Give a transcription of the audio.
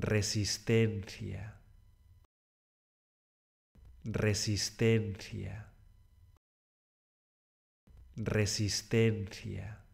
resistencia, resistencia, resistencia.